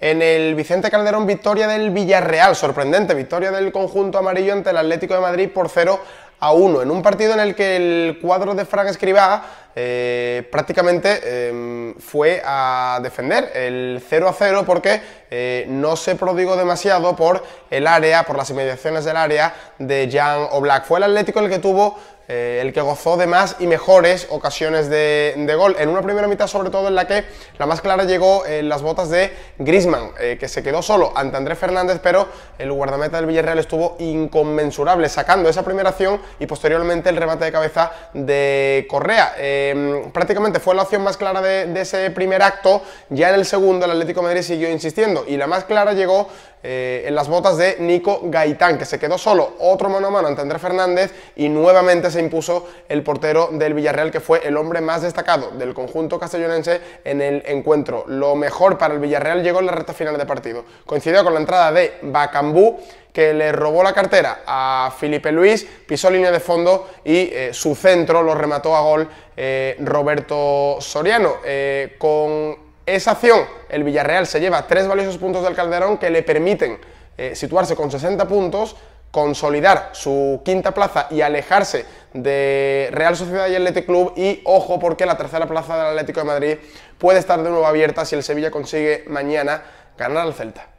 en el Vicente Calderón victoria del Villarreal, sorprendente victoria del conjunto amarillo ante el Atlético de Madrid por 0 a 1, en un partido en el que el cuadro de Frank Escribá eh, prácticamente em, fue a defender el 0 a 0 porque eh, no se prodigó demasiado por el área, por las inmediaciones del área de Jan Oblak. Fue el Atlético el que tuvo eh, el que gozó de más y mejores ocasiones de, gol. En una primera mitad, sobre todo, en la que la más clara llegó en las botas de Grisman, que se quedó solo ante Andrés Fernández, pero el guardameta del Villarreal estuvo inconmensurable, sacando esa primera acción y posteriormente el remate de cabeza de Correa. Em, prácticamente fue la opción más clara de, ese primer acto, ya en el segundo el Atlético Madrid siguió insistiendo y la más clara llegó eh, en las botas de Nico Gaitán, que se quedó solo otro mano a mano ante Andrés Fernández y nuevamente se impuso el portero del Villarreal, que fue el hombre más destacado del conjunto castellonense en el encuentro. Lo mejor para el Villarreal llegó en la recta final de partido. Coincidió con la entrada de Bacambú, que le robó la cartera a Felipe Luis, pisó línea de fondo y eh, su centro lo remató a gol eh, Roberto Soriano. Eh, con esa acción, el Villarreal se lleva tres valiosos puntos del Calderón que le permiten eh, situarse con 60 puntos, consolidar su quinta plaza y alejarse de Real Sociedad y Athletic Club y ojo porque la tercera plaza del Atlético de Madrid puede estar de nuevo abierta si el Sevilla consigue mañana ganar al Celta.